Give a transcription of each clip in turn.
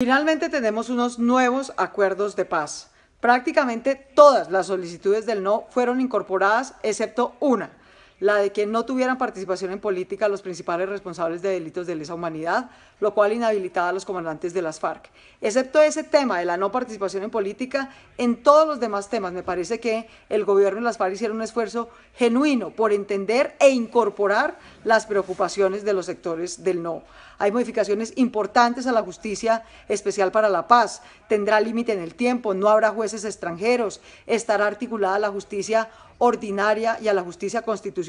Finalmente tenemos unos nuevos acuerdos de paz. Prácticamente todas las solicitudes del no fueron incorporadas, excepto una, la de que no tuvieran participación en política los principales responsables de delitos de lesa humanidad, lo cual inhabilitaba a los comandantes de las FARC. Excepto ese tema de la no participación en política, en todos los demás temas me parece que el gobierno y las FARC hicieron un esfuerzo genuino por entender e incorporar las preocupaciones de los sectores del no. Hay modificaciones importantes a la justicia especial para la paz, tendrá límite en el tiempo, no habrá jueces extranjeros, estará articulada la justicia ordinaria y a la justicia constitucional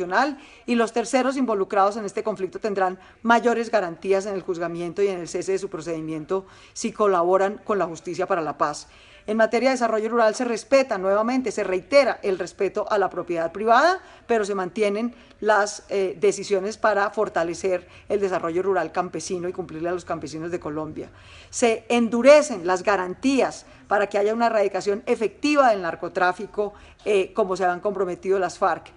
y los terceros involucrados en este conflicto tendrán mayores garantías en el juzgamiento y en el cese de su procedimiento si colaboran con la justicia para la paz. En materia de desarrollo rural se respeta nuevamente, se reitera el respeto a la propiedad privada, pero se mantienen las eh, decisiones para fortalecer el desarrollo rural campesino y cumplirle a los campesinos de Colombia. Se endurecen las garantías para que haya una erradicación efectiva del narcotráfico, eh, como se han comprometido las FARC.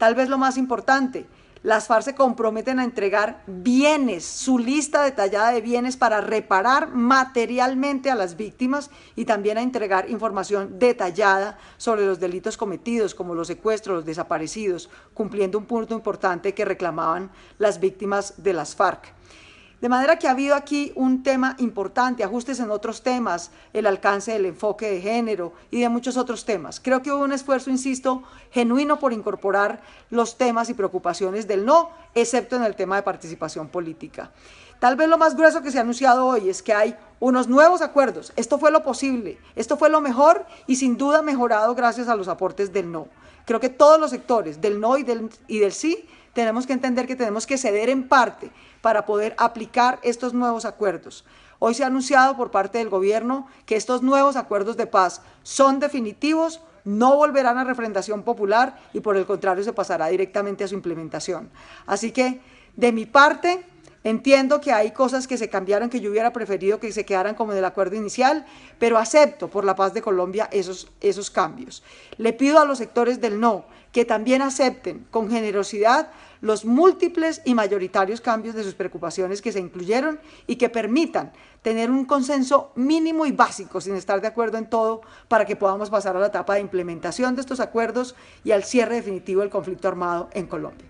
Tal vez lo más importante, las FARC se comprometen a entregar bienes, su lista detallada de bienes para reparar materialmente a las víctimas y también a entregar información detallada sobre los delitos cometidos, como los secuestros, los desaparecidos, cumpliendo un punto importante que reclamaban las víctimas de las FARC. De manera que ha habido aquí un tema importante, ajustes en otros temas, el alcance del enfoque de género y de muchos otros temas. Creo que hubo un esfuerzo, insisto, genuino por incorporar los temas y preocupaciones del no, excepto en el tema de participación política. Tal vez lo más grueso que se ha anunciado hoy es que hay unos nuevos acuerdos. Esto fue lo posible, esto fue lo mejor y sin duda mejorado gracias a los aportes del no. Creo que todos los sectores del no y del, y del sí tenemos que entender que tenemos que ceder en parte para poder aplicar estos nuevos acuerdos. Hoy se ha anunciado por parte del gobierno que estos nuevos acuerdos de paz son definitivos, no volverán a refrendación popular y por el contrario se pasará directamente a su implementación. Así que de mi parte, Entiendo que hay cosas que se cambiaron que yo hubiera preferido que se quedaran como en el acuerdo inicial, pero acepto por la paz de Colombia esos, esos cambios. Le pido a los sectores del no que también acepten con generosidad los múltiples y mayoritarios cambios de sus preocupaciones que se incluyeron y que permitan tener un consenso mínimo y básico sin estar de acuerdo en todo para que podamos pasar a la etapa de implementación de estos acuerdos y al cierre definitivo del conflicto armado en Colombia.